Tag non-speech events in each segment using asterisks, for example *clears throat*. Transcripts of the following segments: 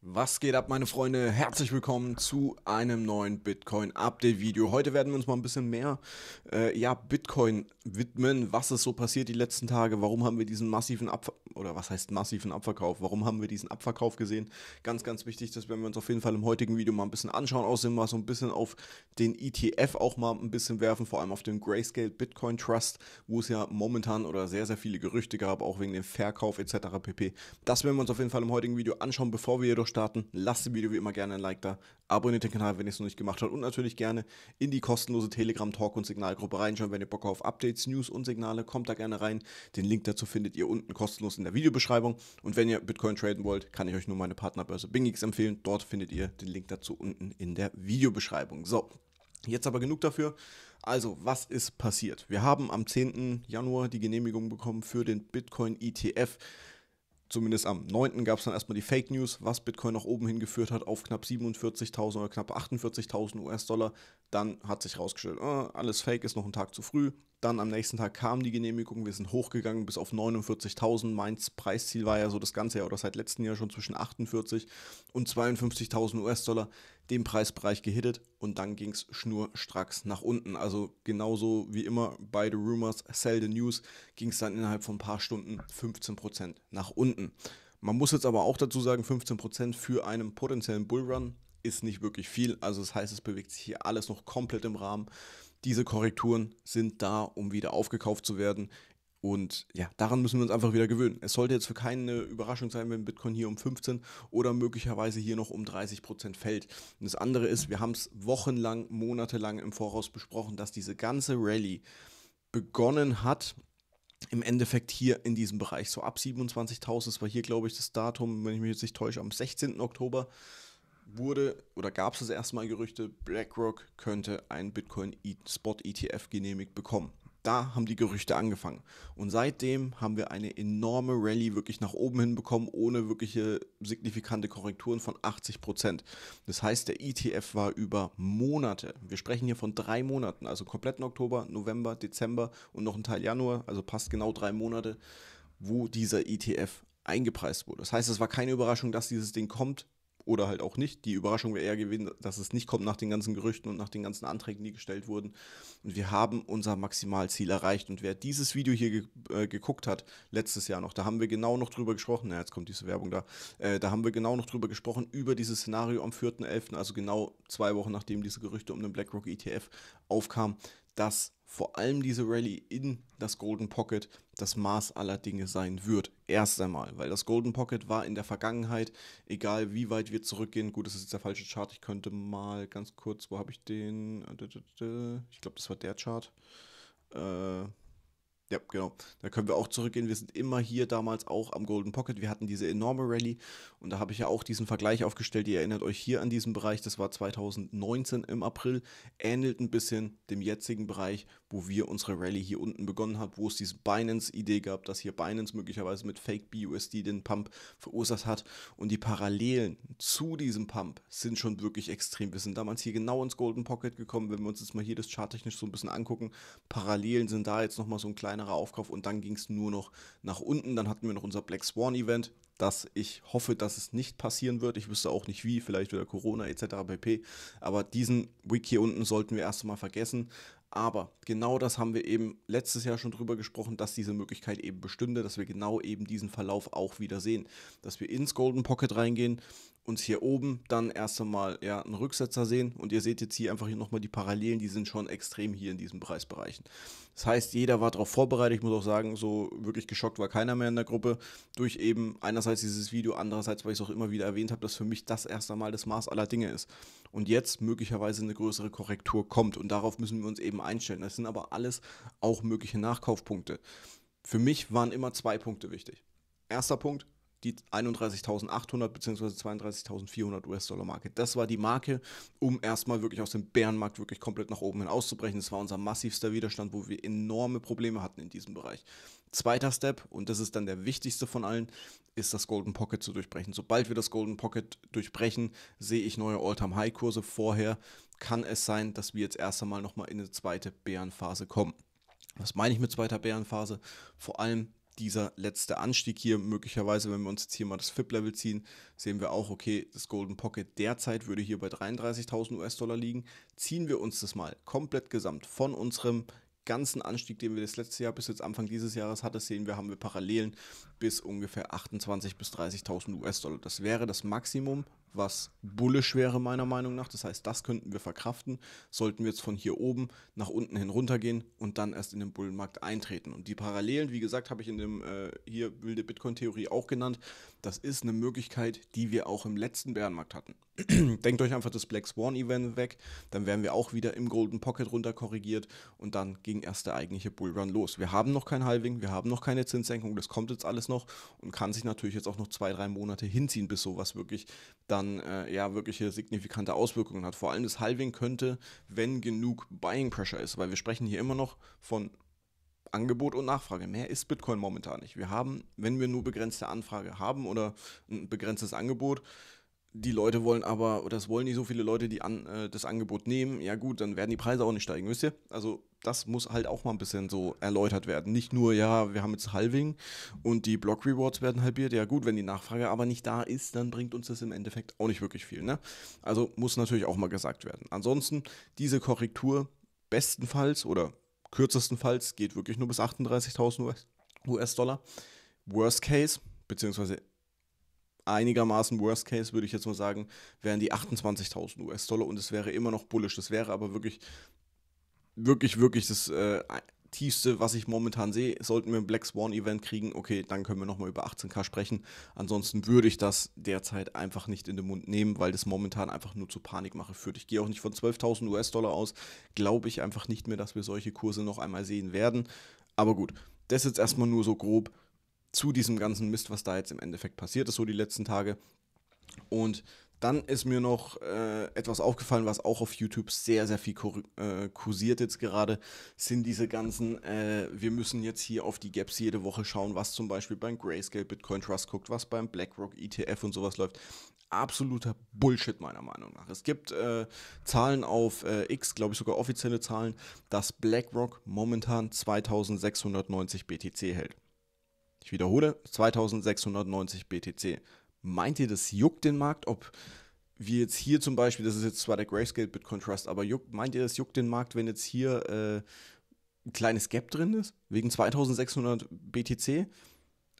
Was geht ab, meine Freunde? Herzlich willkommen zu einem neuen Bitcoin Update Video. Heute werden wir uns mal ein bisschen mehr äh, ja, Bitcoin widmen. Was ist so passiert die letzten Tage? Warum haben wir diesen massiven Abver oder was heißt massiven Abverkauf? Warum haben wir diesen Abverkauf gesehen? Ganz, ganz wichtig, das werden wir uns auf jeden Fall im heutigen Video mal ein bisschen anschauen. Außerdem mal so ein bisschen auf den ETF auch mal ein bisschen werfen, vor allem auf den Grayscale Bitcoin Trust, wo es ja momentan oder sehr, sehr viele Gerüchte gab, auch wegen dem Verkauf etc. pp. Das werden wir uns auf jeden Fall im heutigen Video anschauen, bevor wir jedoch starten. Lasst dem Video wie immer gerne ein Like da. Abonniert den Kanal, wenn ihr es noch nicht gemacht habt. Und natürlich gerne in die kostenlose Telegram-Talk- und Signalgruppe reinschauen. Wenn ihr Bock auf Updates, News und Signale, kommt da gerne rein. Den Link dazu findet ihr unten kostenlos in der Videobeschreibung. Und wenn ihr Bitcoin traden wollt, kann ich euch nur meine Partnerbörse BingX empfehlen. Dort findet ihr den Link dazu unten in der Videobeschreibung. So, Jetzt aber genug dafür. Also, was ist passiert? Wir haben am 10. Januar die Genehmigung bekommen für den Bitcoin ETF zumindest am 9. gab es dann erstmal die Fake News, was Bitcoin nach oben hingeführt hat auf knapp 47.000 oder knapp 48.000 US-Dollar. Dann hat sich rausgestellt, oh, alles fake, ist noch ein Tag zu früh. Dann am nächsten Tag kam die Genehmigung, wir sind hochgegangen bis auf 49.000. Mein Preisziel war ja so das ganze Jahr oder seit letztem Jahr schon zwischen 48 und 52.000 US-Dollar, den Preisbereich gehittet und dann ging es schnurstracks nach unten. Also genauso wie immer bei The Rumors, Sell the News, ging es dann innerhalb von ein paar Stunden 15% nach unten. Man muss jetzt aber auch dazu sagen, 15% für einen potenziellen Bullrun ist nicht wirklich viel. Also das heißt, es bewegt sich hier alles noch komplett im Rahmen. Diese Korrekturen sind da, um wieder aufgekauft zu werden. Und ja, daran müssen wir uns einfach wieder gewöhnen. Es sollte jetzt für keine Überraschung sein, wenn Bitcoin hier um 15 oder möglicherweise hier noch um 30 Prozent fällt. Und das andere ist, wir haben es wochenlang, monatelang im Voraus besprochen, dass diese ganze Rallye begonnen hat im Endeffekt hier in diesem Bereich. So ab 27.000, das war hier, glaube ich, das Datum, wenn ich mich jetzt nicht täusche, am 16. Oktober wurde oder gab es das erste Mal Gerüchte, BlackRock könnte einen Bitcoin-Spot-ETF e- genehmigt bekommen. Da haben die Gerüchte angefangen. Und seitdem haben wir eine enorme Rallye wirklich nach oben hinbekommen, ohne wirkliche signifikante Korrekturen von 80 Prozent. Das heißt, der ETF war über Monate, wir sprechen hier von drei Monaten, also kompletten Oktober, November, Dezember und noch ein Teil Januar, also passt genau drei Monate, wo dieser ETF eingepreist wurde. Das heißt, es war keine Überraschung, dass dieses Ding kommt oder halt auch nicht. Die Überraschung wäre eher gewesen, dass es nicht kommt nach den ganzen Gerüchten und nach den ganzen Anträgen, die gestellt wurden. Und wir haben unser Maximalziel erreicht. Und wer dieses Video hier ge äh, geguckt hat, letztes Jahr noch, da haben wir genau noch drüber gesprochen. Na, jetzt kommt diese Werbung da. Äh, da haben wir genau noch drüber gesprochen, über dieses Szenario am 4.11., also genau zwei Wochen nachdem diese Gerüchte um den BlackRock ETF aufkamen dass vor allem diese Rallye in das Golden Pocket das Maß aller Dinge sein wird. Erst einmal, weil das Golden Pocket war in der Vergangenheit, egal wie weit wir zurückgehen, gut, das ist jetzt der falsche Chart, ich könnte mal ganz kurz, wo habe ich den? Äh, ich glaube, das war der Chart. Äh, ja, genau. Da können wir auch zurückgehen. Wir sind immer hier damals auch am Golden Pocket. Wir hatten diese enorme Rallye und da habe ich ja auch diesen Vergleich aufgestellt. Ihr erinnert euch hier an diesen Bereich, das war 2019 im April, ähnelt ein bisschen dem jetzigen Bereich wo wir unsere Rallye hier unten begonnen haben, wo es diese Binance-Idee gab, dass hier Binance möglicherweise mit Fake BUSD den Pump verursacht hat. Und die Parallelen zu diesem Pump sind schon wirklich extrem. Wir sind damals hier genau ins Golden Pocket gekommen, wenn wir uns jetzt mal hier das Chart technisch so ein bisschen angucken. Parallelen sind da jetzt nochmal so ein kleinerer Aufkauf und dann ging es nur noch nach unten. Dann hatten wir noch unser Black Swan-Event, dass ich hoffe, dass es nicht passieren wird. Ich wüsste auch nicht wie, vielleicht wieder Corona etc. pp. Aber diesen Week hier unten sollten wir erst einmal vergessen. Aber genau das haben wir eben letztes Jahr schon drüber gesprochen, dass diese Möglichkeit eben bestünde, dass wir genau eben diesen Verlauf auch wieder sehen. Dass wir ins Golden Pocket reingehen uns hier oben dann erst einmal ja, einen Rücksetzer sehen. Und ihr seht jetzt hier einfach hier nochmal die Parallelen, die sind schon extrem hier in diesen Preisbereichen. Das heißt, jeder war darauf vorbereitet. Ich muss auch sagen, so wirklich geschockt war keiner mehr in der Gruppe. Durch eben einerseits dieses Video, andererseits, weil ich es auch immer wieder erwähnt habe, dass für mich das erst einmal das Maß aller Dinge ist. Und jetzt möglicherweise eine größere Korrektur kommt. Und darauf müssen wir uns eben einstellen. Das sind aber alles auch mögliche Nachkaufpunkte. Für mich waren immer zwei Punkte wichtig. Erster Punkt, die 31.800 bzw. 32.400 US-Dollar-Marke. Das war die Marke, um erstmal wirklich aus dem Bärenmarkt wirklich komplett nach oben hin auszubrechen. Das war unser massivster Widerstand, wo wir enorme Probleme hatten in diesem Bereich. Zweiter Step, und das ist dann der wichtigste von allen, ist das Golden Pocket zu durchbrechen. Sobald wir das Golden Pocket durchbrechen, sehe ich neue All-Time-High-Kurse. Vorher kann es sein, dass wir jetzt erst einmal nochmal in eine zweite Bärenphase kommen. Was meine ich mit zweiter Bärenphase? Vor allem dieser letzte Anstieg hier möglicherweise, wenn wir uns jetzt hier mal das FIP-Level ziehen, sehen wir auch, okay, das Golden Pocket derzeit würde hier bei 33.000 US-Dollar liegen. Ziehen wir uns das mal komplett gesamt von unserem ganzen Anstieg, den wir das letzte Jahr bis jetzt Anfang dieses Jahres hatten, sehen wir, haben wir Parallelen bis ungefähr 28.000 bis 30.000 US-Dollar. Das wäre das Maximum, was bullisch wäre meiner Meinung nach. Das heißt, das könnten wir verkraften. Sollten wir jetzt von hier oben nach unten hin runtergehen und dann erst in den Bullenmarkt eintreten. Und die Parallelen, wie gesagt, habe ich in dem äh, hier wilde Bitcoin-Theorie auch genannt. Das ist eine Möglichkeit, die wir auch im letzten Bärenmarkt hatten. *clears throat* Denkt euch einfach das Black Swan-Event weg, dann wären wir auch wieder im Golden Pocket runter korrigiert und dann ging erst der eigentliche Bullrun los. Wir haben noch kein Halving, wir haben noch keine Zinssenkung, das kommt jetzt alles noch und kann sich natürlich jetzt auch noch zwei, drei Monate hinziehen, bis sowas wirklich da dann äh, ja wirkliche signifikante Auswirkungen hat. Vor allem das Halving könnte, wenn genug Buying Pressure ist, weil wir sprechen hier immer noch von Angebot und Nachfrage. Mehr ist Bitcoin momentan nicht. Wir haben, wenn wir nur begrenzte Anfrage haben oder ein begrenztes Angebot, die Leute wollen aber, das wollen nicht so viele Leute, die an, äh, das Angebot nehmen, ja gut, dann werden die Preise auch nicht steigen, wisst ihr? Also das muss halt auch mal ein bisschen so erläutert werden. Nicht nur, ja, wir haben jetzt Halving und die Block Rewards werden halbiert, ja gut, wenn die Nachfrage aber nicht da ist, dann bringt uns das im Endeffekt auch nicht wirklich viel, ne? Also muss natürlich auch mal gesagt werden. Ansonsten, diese Korrektur bestenfalls oder kürzestenfalls geht wirklich nur bis 38.000 US-Dollar. US Worst Case, beziehungsweise einigermaßen Worst Case, würde ich jetzt mal sagen, wären die 28.000 US-Dollar und es wäre immer noch bullish. Das wäre aber wirklich, wirklich, wirklich das äh, tiefste, was ich momentan sehe. Sollten wir ein Black Swan-Event kriegen, okay, dann können wir nochmal über 18k sprechen. Ansonsten würde ich das derzeit einfach nicht in den Mund nehmen, weil das momentan einfach nur zu Panikmache führt. Ich gehe auch nicht von 12.000 US-Dollar aus. Glaube ich einfach nicht mehr, dass wir solche Kurse noch einmal sehen werden. Aber gut, das ist jetzt erstmal nur so grob zu diesem ganzen Mist, was da jetzt im Endeffekt passiert ist, so die letzten Tage. Und dann ist mir noch äh, etwas aufgefallen, was auch auf YouTube sehr, sehr viel äh, kursiert jetzt gerade, sind diese ganzen, äh, wir müssen jetzt hier auf die Gaps jede Woche schauen, was zum Beispiel beim Grayscale Bitcoin Trust guckt, was beim BlackRock ETF und sowas läuft. Absoluter Bullshit meiner Meinung nach. Es gibt äh, Zahlen auf äh, X, glaube ich sogar offizielle Zahlen, dass BlackRock momentan 2690 BTC hält ich wiederhole, 2690 BTC. Meint ihr, das juckt den Markt, ob wie jetzt hier zum Beispiel, das ist jetzt zwar der Grayscale Bitcoin Trust, aber juckt, meint ihr, das juckt den Markt, wenn jetzt hier äh, ein kleines Gap drin ist, wegen 2600 BTC?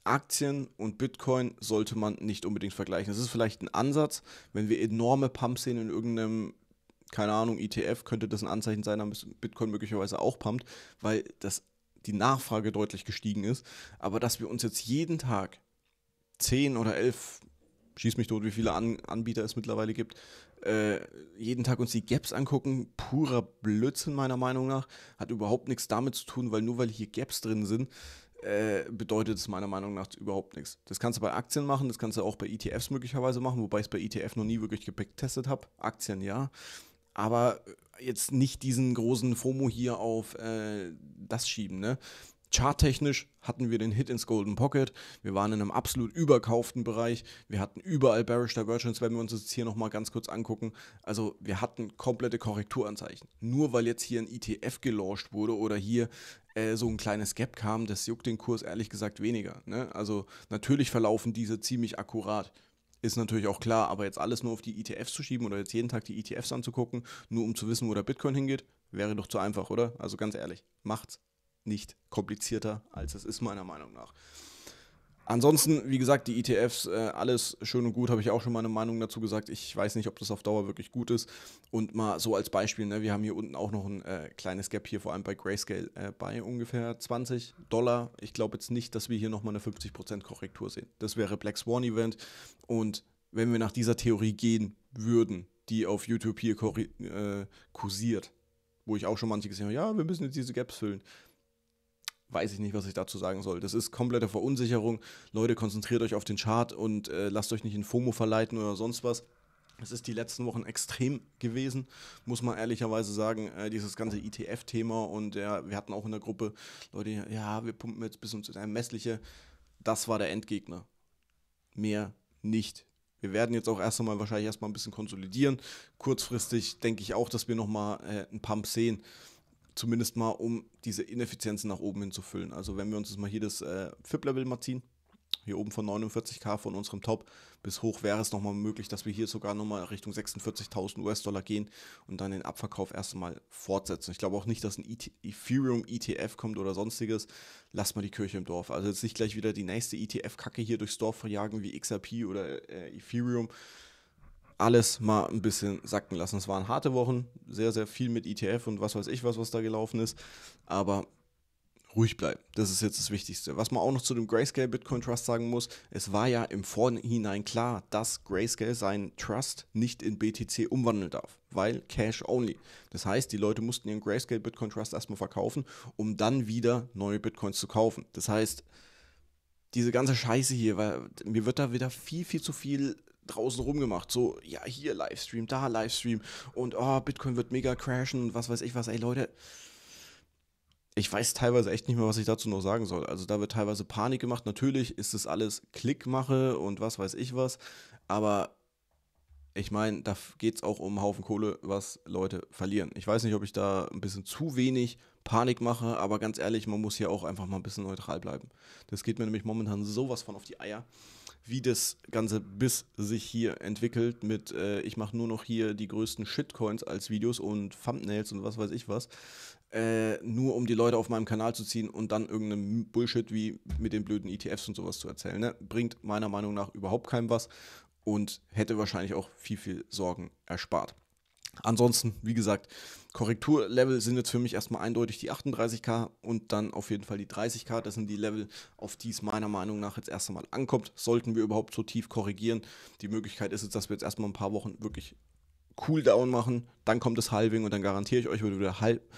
Aktien und Bitcoin sollte man nicht unbedingt vergleichen. Das ist vielleicht ein Ansatz, wenn wir enorme Pumps sehen in irgendeinem, keine Ahnung, ETF, könnte das ein Anzeichen sein, dass Bitcoin möglicherweise auch pumpt, weil das die Nachfrage deutlich gestiegen ist, aber dass wir uns jetzt jeden Tag zehn oder elf, schieß mich tot, wie viele An Anbieter es mittlerweile gibt, äh, jeden Tag uns die Gaps angucken, purer Blödsinn meiner Meinung nach, hat überhaupt nichts damit zu tun, weil nur weil hier Gaps drin sind, äh, bedeutet es meiner Meinung nach überhaupt nichts. Das kannst du bei Aktien machen, das kannst du auch bei ETFs möglicherweise machen, wobei ich es bei ETF noch nie wirklich getestet habe. Aktien ja aber äh, jetzt nicht diesen großen FOMO hier auf äh, das schieben. Ne? Charttechnisch hatten wir den Hit ins Golden Pocket. Wir waren in einem absolut überkauften Bereich. Wir hatten überall Bearish Divergence, wenn wir uns das jetzt hier nochmal ganz kurz angucken. Also wir hatten komplette Korrekturanzeichen. Nur weil jetzt hier ein ETF gelauncht wurde oder hier äh, so ein kleines Gap kam, das juckt den Kurs ehrlich gesagt weniger. Ne? Also natürlich verlaufen diese ziemlich akkurat. Ist natürlich auch klar, aber jetzt alles nur auf die ETFs zu schieben oder jetzt jeden Tag die ETFs anzugucken, nur um zu wissen, wo der Bitcoin hingeht, wäre doch zu einfach, oder? Also ganz ehrlich, macht's nicht komplizierter, als es ist, meiner Meinung nach. Ansonsten, wie gesagt, die ETFs, äh, alles schön und gut, habe ich auch schon meine Meinung dazu gesagt. Ich weiß nicht, ob das auf Dauer wirklich gut ist. Und mal so als Beispiel, ne, wir haben hier unten auch noch ein äh, kleines Gap hier, vor allem bei Grayscale, äh, bei ungefähr 20 Dollar. Ich glaube jetzt nicht, dass wir hier nochmal eine 50% Korrektur sehen. Das wäre Black Swan Event. Und wenn wir nach dieser Theorie gehen würden, die auf YouTube hier äh, kursiert, wo ich auch schon manche gesehen habe, ja, wir müssen jetzt diese Gaps füllen weiß ich nicht, was ich dazu sagen soll. Das ist komplette Verunsicherung. Leute, konzentriert euch auf den Chart und äh, lasst euch nicht in FOMO verleiten oder sonst was. Es ist die letzten Wochen extrem gewesen, muss man ehrlicherweise sagen, äh, dieses ganze ETF-Thema. Und ja, wir hatten auch in der Gruppe Leute, ja, wir pumpen jetzt bis uns in ins Messliche. Das war der Endgegner. Mehr nicht. Wir werden jetzt auch erst einmal wahrscheinlich erstmal ein bisschen konsolidieren. Kurzfristig denke ich auch, dass wir nochmal äh, einen Pump sehen zumindest mal, um diese Ineffizienzen nach oben hin zu füllen. Also wenn wir uns jetzt mal hier das äh, FIP-Level mal ziehen, hier oben von 49k von unserem Top bis hoch wäre es nochmal möglich, dass wir hier sogar nochmal Richtung 46.000 US-Dollar gehen und dann den Abverkauf erstmal fortsetzen. Ich glaube auch nicht, dass ein e Ethereum ETF kommt oder sonstiges. Lasst mal die Kirche im Dorf. Also jetzt nicht gleich wieder die nächste ETF-Kacke hier durchs Dorf verjagen wie XRP oder äh, Ethereum, alles mal ein bisschen sacken lassen. Es waren harte Wochen, sehr, sehr viel mit ETF und was weiß ich was, was da gelaufen ist. Aber ruhig bleiben. Das ist jetzt das Wichtigste. Was man auch noch zu dem Grayscale Bitcoin Trust sagen muss, es war ja im Vorhinein klar, dass Grayscale seinen Trust nicht in BTC umwandeln darf, weil Cash Only. Das heißt, die Leute mussten ihren Grayscale Bitcoin Trust erstmal verkaufen, um dann wieder neue Bitcoins zu kaufen. Das heißt, diese ganze Scheiße hier, weil mir wird da wieder viel, viel zu viel draußen rumgemacht. So, ja, hier Livestream, da Livestream und oh, Bitcoin wird mega crashen und was weiß ich was. Ey, Leute, ich weiß teilweise echt nicht mehr, was ich dazu noch sagen soll. Also da wird teilweise Panik gemacht. Natürlich ist das alles Klickmache und was weiß ich was. Aber ich meine, da geht es auch um einen Haufen Kohle, was Leute verlieren. Ich weiß nicht, ob ich da ein bisschen zu wenig Panik mache, aber ganz ehrlich, man muss hier auch einfach mal ein bisschen neutral bleiben. Das geht mir nämlich momentan sowas von auf die Eier wie das ganze bis sich hier entwickelt mit äh, ich mache nur noch hier die größten Shitcoins als Videos und Thumbnails und was weiß ich was, äh, nur um die Leute auf meinem Kanal zu ziehen und dann irgendeinen Bullshit wie mit den blöden ETFs und sowas zu erzählen, ne? bringt meiner Meinung nach überhaupt keinem was und hätte wahrscheinlich auch viel viel Sorgen erspart. Ansonsten, wie gesagt, Korrekturlevel sind jetzt für mich erstmal eindeutig die 38k und dann auf jeden Fall die 30k. Das sind die Level, auf die es meiner Meinung nach jetzt erst einmal ankommt. Sollten wir überhaupt so tief korrigieren? Die Möglichkeit ist jetzt, dass wir jetzt erstmal ein paar Wochen wirklich Cooldown machen. Dann kommt das Halving und dann garantiere ich euch, wird wieder, Halb,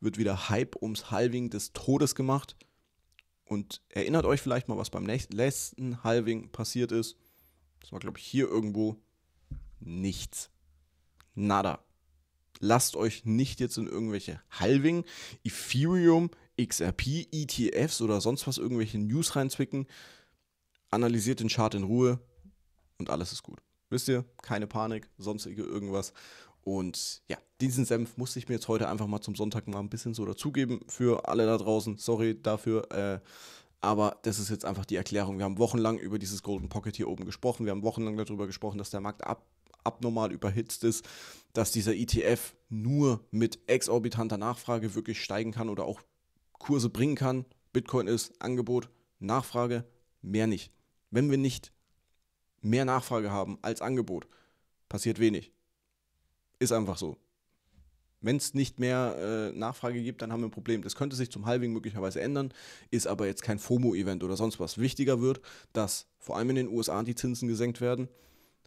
wird wieder Hype ums Halving des Todes gemacht. Und erinnert euch vielleicht mal, was beim letzten Halving passiert ist. Das war, glaube ich, hier irgendwo nichts nada. Lasst euch nicht jetzt in irgendwelche Halving, Ethereum, XRP, ETFs oder sonst was irgendwelche News reinzwicken. Analysiert den Chart in Ruhe und alles ist gut. Wisst ihr, keine Panik, sonstige irgendwas. Und ja, diesen Senf musste ich mir jetzt heute einfach mal zum Sonntag mal ein bisschen so dazugeben für alle da draußen. Sorry dafür. Äh, aber das ist jetzt einfach die Erklärung. Wir haben wochenlang über dieses Golden Pocket hier oben gesprochen. Wir haben wochenlang darüber gesprochen, dass der Markt ab abnormal überhitzt ist, dass dieser ETF nur mit exorbitanter Nachfrage wirklich steigen kann oder auch Kurse bringen kann. Bitcoin ist Angebot, Nachfrage, mehr nicht. Wenn wir nicht mehr Nachfrage haben als Angebot, passiert wenig. Ist einfach so. Wenn es nicht mehr äh, Nachfrage gibt, dann haben wir ein Problem. Das könnte sich zum Halving möglicherweise ändern, ist aber jetzt kein FOMO-Event oder sonst was. Wichtiger wird, dass vor allem in den USA die Zinsen gesenkt werden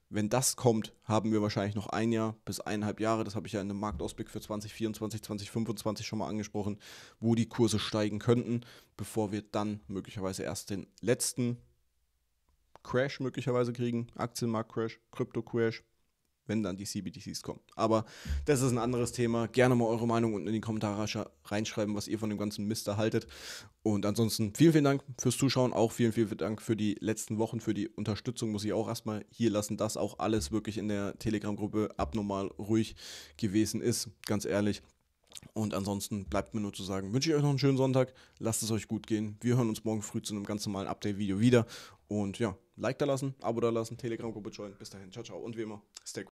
wenn das kommt, haben wir wahrscheinlich noch ein Jahr bis eineinhalb Jahre, das habe ich ja in dem Marktausblick für 2024, 2025 schon mal angesprochen, wo die Kurse steigen könnten, bevor wir dann möglicherweise erst den letzten Crash möglicherweise kriegen, Aktienmarkt-Crash, Krypto-Crash, wenn dann die CBDCs kommen. Aber das ist ein anderes Thema. Gerne mal eure Meinung unten in die Kommentare reinschreiben, was ihr von dem ganzen Mist haltet. Und ansonsten vielen, vielen Dank fürs Zuschauen. Auch vielen, vielen Dank für die letzten Wochen, für die Unterstützung. Muss ich auch erstmal hier lassen, dass auch alles wirklich in der Telegram-Gruppe abnormal ruhig gewesen ist. Ganz ehrlich. Und ansonsten bleibt mir nur zu sagen, wünsche ich euch noch einen schönen Sonntag, lasst es euch gut gehen. Wir hören uns morgen früh zu einem ganz normalen Update-Video wieder. Und ja, Like da lassen, Abo da lassen, Telegram-Gruppe joinen. Bis dahin, ciao, ciao und wie immer, stay cool.